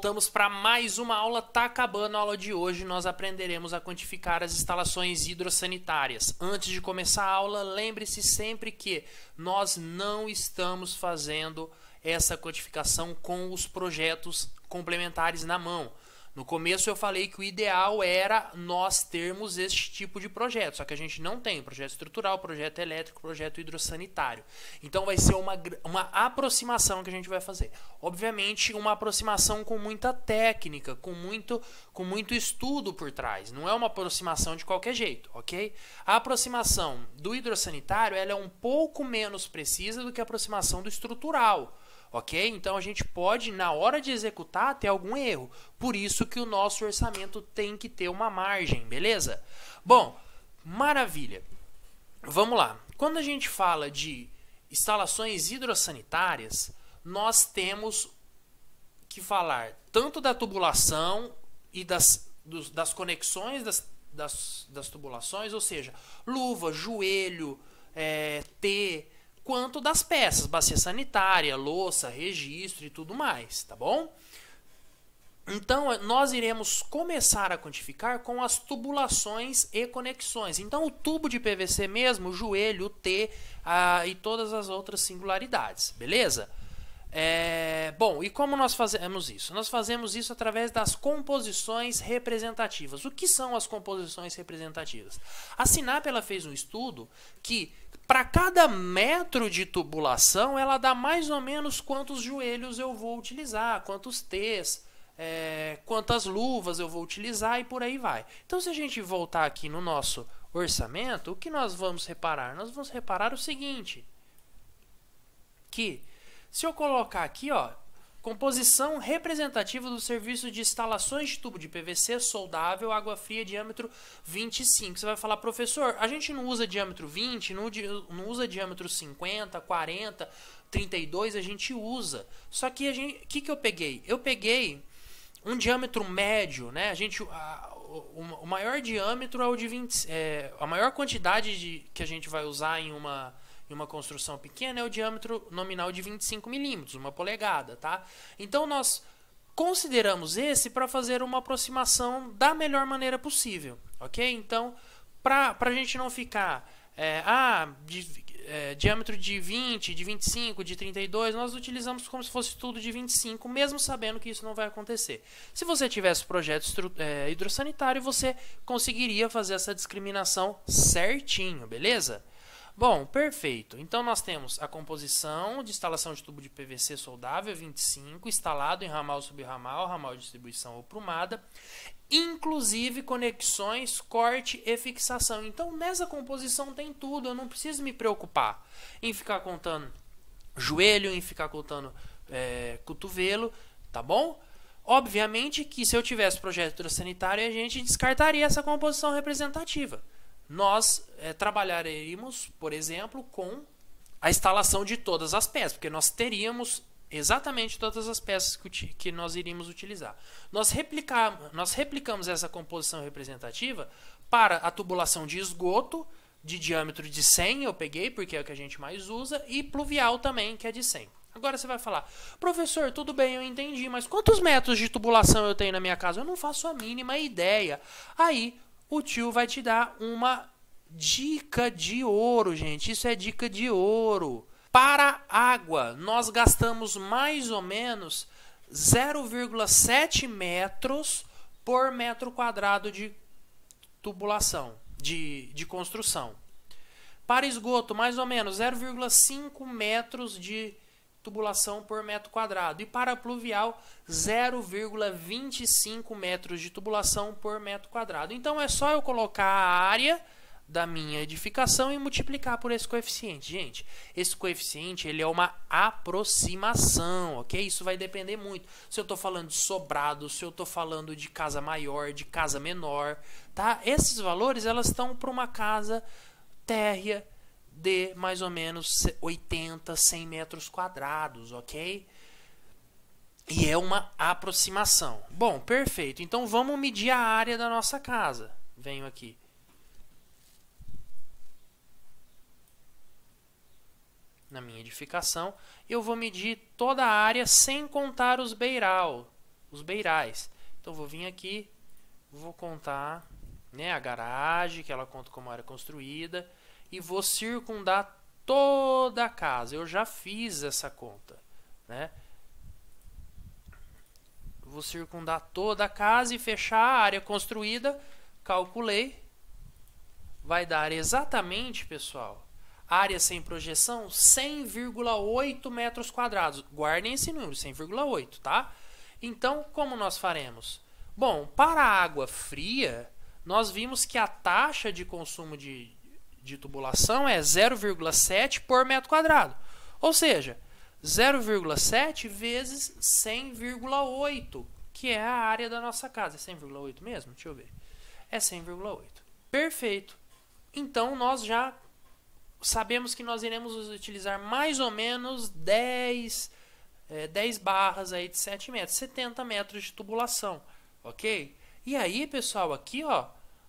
voltamos para mais uma aula. Tá acabando a aula de hoje. Nós aprenderemos a quantificar as instalações hidrossanitárias. Antes de começar a aula, lembre-se sempre que nós não estamos fazendo essa quantificação com os projetos complementares na mão. No começo eu falei que o ideal era nós termos este tipo de projeto, só que a gente não tem projeto estrutural, projeto elétrico, projeto hidrossanitário. Então vai ser uma, uma aproximação que a gente vai fazer. Obviamente, uma aproximação com muita técnica, com muito, com muito estudo por trás. Não é uma aproximação de qualquer jeito, ok? A aproximação do hidrossanitário ela é um pouco menos precisa do que a aproximação do estrutural ok? Então a gente pode, na hora de executar, ter algum erro. Por isso que o nosso orçamento tem que ter uma margem, beleza? Bom, maravilha. Vamos lá. Quando a gente fala de instalações hidrossanitárias, nós temos que falar tanto da tubulação e das, dos, das conexões das, das, das, tubulações, ou seja, luva, joelho, é, T, quanto das peças, bacia sanitária, louça, registro e tudo mais, tá bom? Então, nós iremos começar a quantificar com as tubulações e conexões. Então, o tubo de PVC mesmo, o joelho, o T ah, e todas as outras singularidades, beleza? É, bom, e como nós fazemos isso? Nós fazemos isso através das composições representativas. O que são as composições representativas? A Sinap ela fez um estudo que para cada metro de tubulação ela dá mais ou menos quantos joelhos eu vou utilizar, quantos T's, é, quantas luvas eu vou utilizar e por aí vai. Então se a gente voltar aqui no nosso orçamento, o que nós vamos reparar? Nós vamos reparar o seguinte, que se eu colocar aqui, ó, composição representativa do serviço de instalações de tubo de PVC soldável, água fria, diâmetro 25. Você vai falar, professor, a gente não usa diâmetro 20, não, usa diâmetro 50, 40, 32, a gente usa. Só que o que, que eu peguei? Eu peguei um diâmetro médio, né? A gente, a, o, o, maior diâmetro é o de 20, é, a maior quantidade de, que a gente vai usar em uma em uma construção pequena é o diâmetro nominal de 25 milímetros, uma polegada, tá? Então nós consideramos esse para fazer uma aproximação da melhor maneira possível, ok? Então, para a gente não ficar, é, ah, de, é, diâmetro de 20, de 25, de 32, nós utilizamos como se fosse tudo de 25, mesmo sabendo que isso não vai acontecer. Se você tivesse projeto é, hidrossanitário, você conseguiria fazer essa discriminação certinho, beleza? Bom, perfeito. Então nós temos a composição de instalação de tubo de PVC soldável 25, instalado em ramal subramal, ramal de distribuição ou prumada, inclusive conexões, corte e fixação. Então nessa composição tem tudo, eu não preciso me preocupar em ficar contando joelho, em ficar contando é, cotovelo, tá bom? Obviamente que se eu tivesse projeto sanitário, a gente descartaria essa composição representativa nós é, trabalharemos, por exemplo, com a instalação de todas as peças, porque nós teríamos exatamente todas as peças que, que nós iríamos utilizar. Nós, replicar, nós replicamos essa composição representativa para a tubulação de esgoto de diâmetro de 100, eu peguei porque é o que a gente mais usa, e pluvial também, que é de 100. Agora você vai falar, professor, tudo bem, eu entendi, mas quantos metros de tubulação eu tenho na minha casa? Eu não faço a mínima ideia. Aí o tio vai te dar uma dica de ouro, gente. Isso é dica de ouro. Para água, nós gastamos mais ou menos 0,7 metros por metro quadrado de tubulação, de, de construção. Para esgoto, mais ou menos 0,5 metros de tubulação por metro quadrado. E para pluvial, 0,25 metros de tubulação por metro quadrado. Então é só eu colocar a área da minha edificação e multiplicar por esse coeficiente. Gente, esse coeficiente ele é uma aproximação, ok? Isso vai depender muito. Se eu estou falando de sobrado, se eu estou falando de casa maior, de casa menor, tá? Esses valores elas estão para uma casa térrea, de mais ou menos 80, 100 metros quadrados, ok? E é uma aproximação. Bom, perfeito. Então vamos medir a área da nossa casa. Venho aqui. Na minha edificação, eu vou medir toda a área sem contar os beiral, os beirais. Então vou vir aqui, vou contar, né, a garagem que ela conta como área construída e vou circundar toda a casa. Eu já fiz essa conta, né? Vou circundar toda a casa e fechar a área construída. Calculei. Vai dar exatamente, pessoal, área sem projeção, 100,8 metros quadrados. Guardem esse número, 100,8, tá? Então, como nós faremos? Bom, para a água fria, nós vimos que a taxa de consumo de, de tubulação é 0,7 por metro quadrado. Ou seja, 0,7 vezes 100,8, que é a área da nossa casa. É 100,8 mesmo? Deixa eu ver. É 100,8. Perfeito. Então, nós já sabemos que nós iremos utilizar mais ou menos 10, é, 10 barras aí de 7 metros, 70 metros de tubulação, ok? E aí, pessoal, aqui, ó,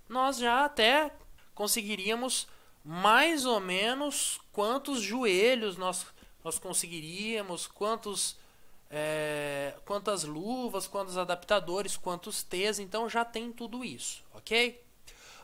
nós já até conseguiríamos mais ou menos quantos joelhos nós, nós conseguiríamos, quantos é, quantas luvas, quantos adaptadores, quantos T's, então já tem tudo isso, ok?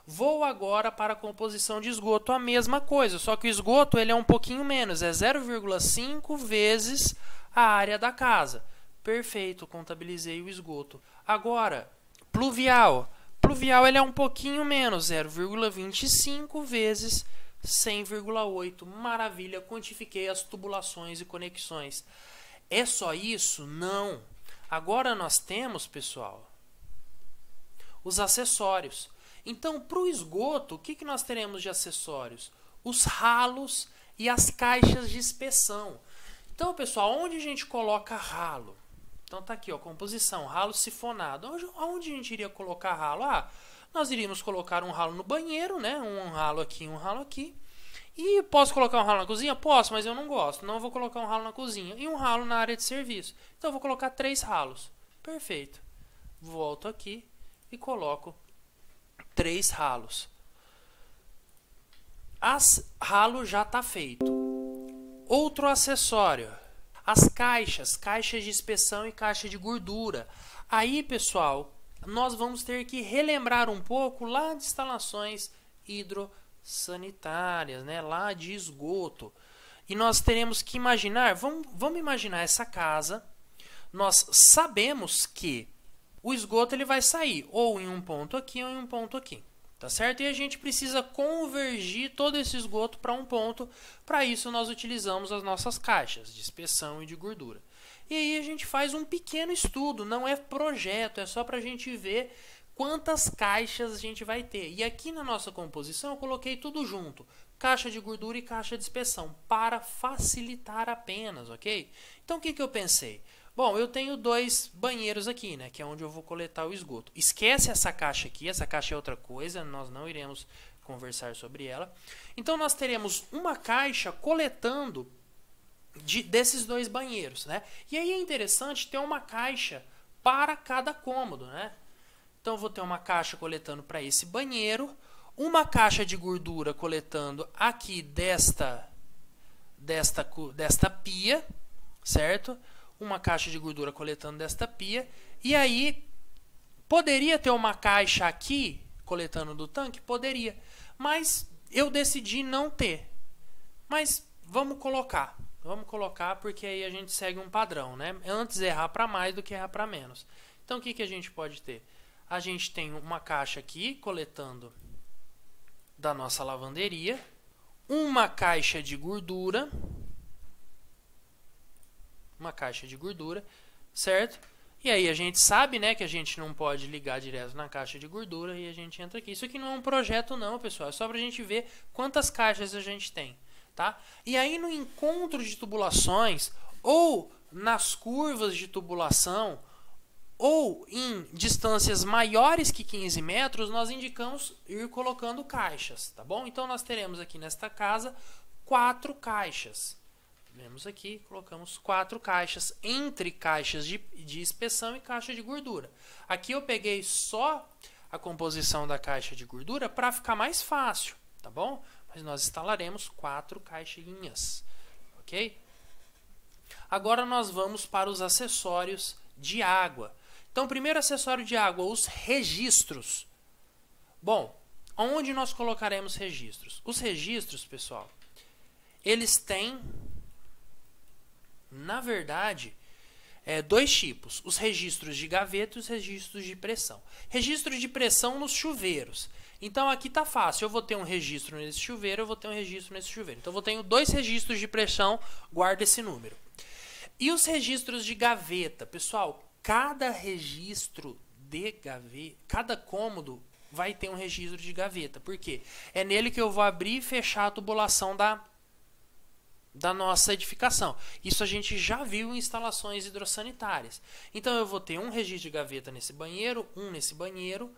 Vou agora para a composição de esgoto, a mesma coisa, só que o esgoto ele é um pouquinho menos, é 0,5 vezes a área da casa. Perfeito, contabilizei o esgoto. Agora, pluvial pluvial ele é um pouquinho menos, 0,25 vezes 100,8. Maravilha, quantifiquei as tubulações e conexões. É só isso? Não. Agora nós temos, pessoal, os acessórios. Então, para o esgoto, o que, que nós teremos de acessórios? Os ralos e as caixas de inspeção. Então, pessoal, onde a gente coloca ralo? Então tá aqui, ó, composição, ralo sifonado. Onde a gente iria colocar ralo? Ah, nós iríamos colocar um ralo no banheiro, né? Um ralo aqui, um ralo aqui. E posso colocar um ralo na cozinha? Posso, mas eu não gosto. Não vou colocar um ralo na cozinha. E um ralo na área de serviço. Então eu vou colocar três ralos. Perfeito. Volto aqui e coloco três ralos. As ralo já está feito. Outro acessório. As caixas, caixas de inspeção e caixa de gordura. Aí, pessoal, nós vamos ter que relembrar um pouco lá de instalações hidrossanitárias, né? lá de esgoto. E nós teremos que imaginar, vamos, vamos imaginar essa casa. Nós sabemos que o esgoto ele vai sair ou em um ponto aqui ou em um ponto aqui tá certo? E a gente precisa convergir todo esse esgoto para um ponto. Para isso nós utilizamos as nossas caixas de inspeção e de gordura. E aí a gente faz um pequeno estudo, não é projeto, é só para a gente ver quantas caixas a gente vai ter. E aqui na nossa composição eu coloquei tudo junto, caixa de gordura e caixa de inspeção, para facilitar apenas, ok? Então o que, que eu pensei? Bom, eu tenho dois banheiros aqui, né? Que é onde eu vou coletar o esgoto. Esquece essa caixa aqui, essa caixa é outra coisa, nós não iremos conversar sobre ela. Então nós teremos uma caixa coletando de, desses dois banheiros, né? E aí é interessante ter uma caixa para cada cômodo, né? Então eu vou ter uma caixa coletando para esse banheiro, uma caixa de gordura coletando aqui desta desta desta pia, certo? uma caixa de gordura coletando desta pia, e aí poderia ter uma caixa aqui coletando do tanque? Poderia, mas eu decidi não ter. Mas vamos colocar, vamos colocar porque aí a gente segue um padrão, né? Antes errar para mais do que errar para menos. Então o que, que a gente pode ter? A gente tem uma caixa aqui coletando da nossa lavanderia, uma caixa de gordura uma caixa de gordura, certo? E aí a gente sabe, né, que a gente não pode ligar direto na caixa de gordura e a gente entra aqui. Isso aqui não é um projeto não, pessoal, é só pra gente ver quantas caixas a gente tem, tá? E aí no encontro de tubulações ou nas curvas de tubulação ou em distâncias maiores que 15 metros, nós indicamos ir colocando caixas, tá bom? Então nós teremos aqui nesta casa quatro caixas. Vemos aqui, colocamos quatro caixas entre caixas de, de inspeção e caixa de gordura. Aqui eu peguei só a composição da caixa de gordura para ficar mais fácil, tá bom? Mas nós instalaremos quatro caixinhas, ok? Agora nós vamos para os acessórios de água. Então, primeiro acessório de água, os registros. Bom, onde nós colocaremos registros? Os registros, pessoal, eles têm na verdade, é, dois tipos: os registros de gaveta e os registros de pressão. Registro de pressão nos chuveiros. Então aqui tá fácil. Eu vou ter um registro nesse chuveiro, eu vou ter um registro nesse chuveiro. Então eu tenho dois registros de pressão, guarda esse número. E os registros de gaveta, pessoal, cada registro de gaveta, cada cômodo vai ter um registro de gaveta. Por quê? É nele que eu vou abrir e fechar a tubulação da da nossa edificação. Isso a gente já viu em instalações hidrossanitárias. Então eu vou ter um registro de gaveta nesse banheiro, um nesse banheiro,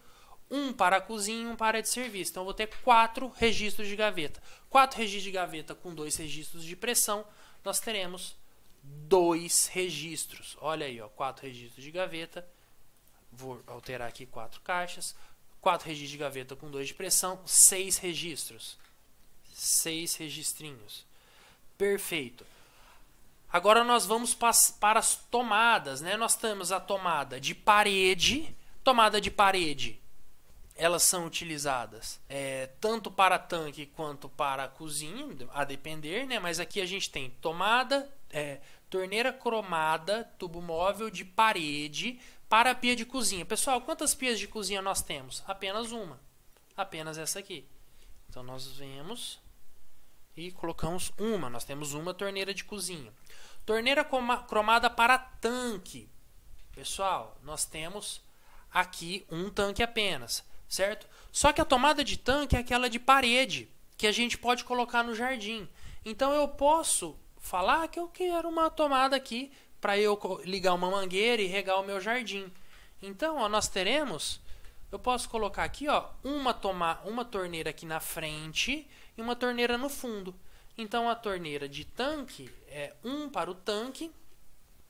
um para a cozinha e um para a de serviço. Então eu vou ter quatro registros de gaveta. Quatro registros de gaveta com dois registros de pressão, nós teremos dois registros. Olha aí, ó, quatro registros de gaveta. Vou alterar aqui quatro caixas. Quatro registros de gaveta com dois de pressão, seis registros. Seis registrinhos. Perfeito. Agora nós vamos para as tomadas, né? Nós temos a tomada de parede. Tomada de parede, elas são utilizadas é, tanto para tanque quanto para cozinha, a depender, né? Mas aqui a gente tem tomada, é, torneira cromada, tubo móvel de parede para a pia de cozinha. Pessoal, quantas pias de cozinha nós temos? Apenas uma. Apenas essa aqui. Então nós vemos e colocamos uma. Nós temos uma torneira de cozinha. Torneira cromada para tanque. Pessoal, nós temos aqui um tanque apenas, certo? Só que a tomada de tanque é aquela de parede, que a gente pode colocar no jardim. Então eu posso falar que eu quero uma tomada aqui para eu ligar uma mangueira e regar o meu jardim. Então, ó, nós teremos, eu posso colocar aqui, ó, uma toma, uma torneira aqui na frente uma torneira no fundo. Então a torneira de tanque é um para o tanque,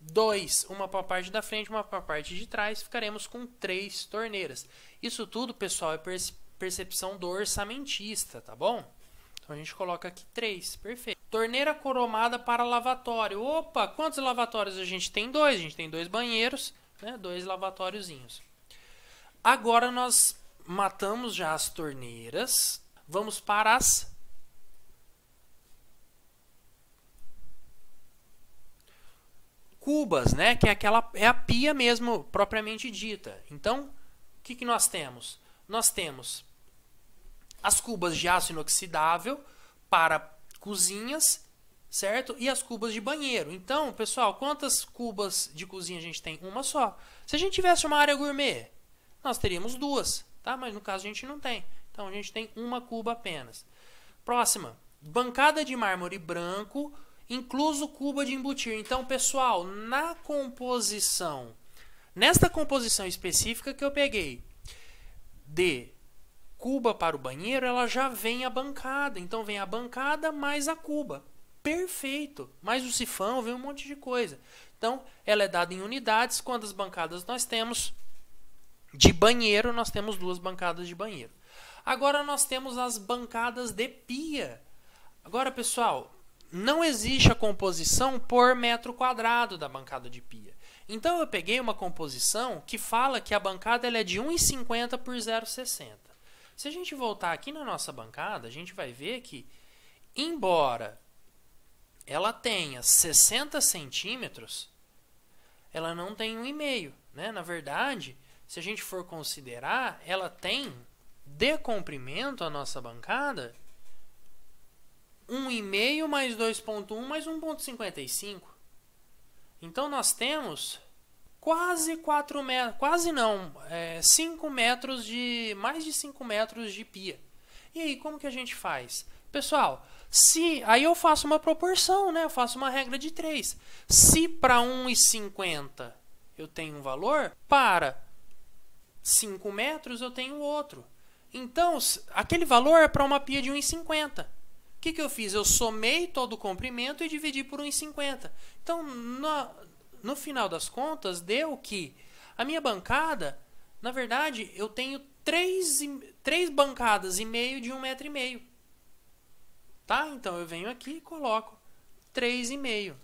dois, uma para a parte da frente, uma para a parte de trás, ficaremos com três torneiras. Isso tudo, pessoal, é percepção do orçamentista, tá bom? Então a gente coloca aqui três, perfeito. Torneira coromada para lavatório. Opa, quantos lavatórios a gente tem? Dois, a gente tem dois banheiros, né? dois lavatóriozinhos. Agora nós matamos já as torneiras, vamos para as cubas, né? Que é aquela é a pia mesmo propriamente dita. Então, o que, que nós temos? Nós temos as cubas de aço inoxidável para cozinhas, certo? E as cubas de banheiro. Então, pessoal, quantas cubas de cozinha a gente tem? Uma só. Se a gente tivesse uma área gourmet, nós teríamos duas, tá? Mas no caso a gente não tem. Então a gente tem uma cuba apenas. Próxima, bancada de mármore branco incluso cuba de embutir. Então, pessoal, na composição, nesta composição específica que eu peguei de cuba para o banheiro, ela já vem a bancada. Então, vem a bancada mais a cuba. Perfeito! Mais o sifão, vem um monte de coisa. Então, ela é dada em unidades. Quantas bancadas nós temos? De banheiro, nós temos duas bancadas de banheiro. Agora nós temos as bancadas de pia. Agora, pessoal, não existe a composição por metro quadrado da bancada de pia. Então eu peguei uma composição que fala que a bancada ela é de 1,50 por 0,60. Se a gente voltar aqui na nossa bancada, a gente vai ver que, embora ela tenha 60 centímetros, ela não tem 1,5. Né? Na verdade, se a gente for considerar, ela tem de comprimento a nossa bancada 1,5 mais 2,1 mais 1,55. Então nós temos quase 4 metros, quase não, é, 5 metros de, mais de 5 metros de pia. E aí, como que a gente faz? Pessoal, se aí eu faço uma proporção, né? Eu faço uma regra de 3. Se para 1,50 eu tenho um valor, para 5 metros eu tenho outro. Então, aquele valor é para uma pia de 1,50. O que, que eu fiz? Eu somei todo o comprimento e dividi por 1,50. Então, no, no final das contas, deu que a minha bancada, na verdade, eu tenho três, três bancadas e meio de um metro e meio. Tá? Então, eu venho aqui e coloco 3,5.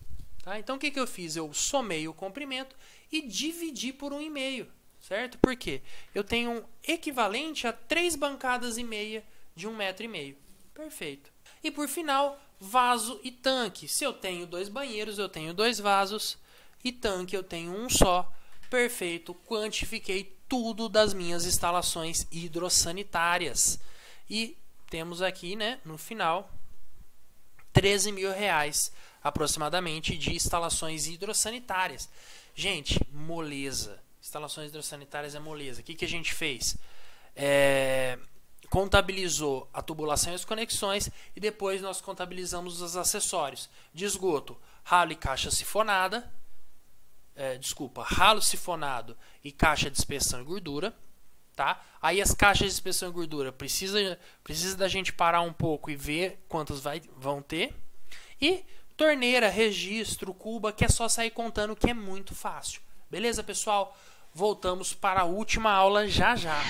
Tá? Então, o que, que eu fiz? Eu somei o comprimento e dividi por 1,5. Certo? Por quê? Eu tenho um equivalente a três bancadas e meia de um metro e meio. Perfeito. E por final, vaso e tanque. Se eu tenho dois banheiros, eu tenho dois vasos. E tanque, eu tenho um só. Perfeito, quantifiquei tudo das minhas instalações hidrossanitárias. E temos aqui, né, no final, 13 mil reais aproximadamente de instalações hidrossanitárias. Gente, moleza. Instalações hidrossanitárias é moleza. O que, que a gente fez? É, contabilizou a tubulação e as conexões e depois nós contabilizamos os acessórios de esgoto, ralo e caixa sifonada, é, desculpa, ralo sifonado e caixa de inspeção e gordura. Tá? Aí as caixas de inspeção e gordura precisa, precisa da gente parar um pouco e ver quantas vai, vão ter. E torneira, registro, cuba, que é só sair contando que é muito fácil. Beleza, pessoal? Voltamos para a última aula já já.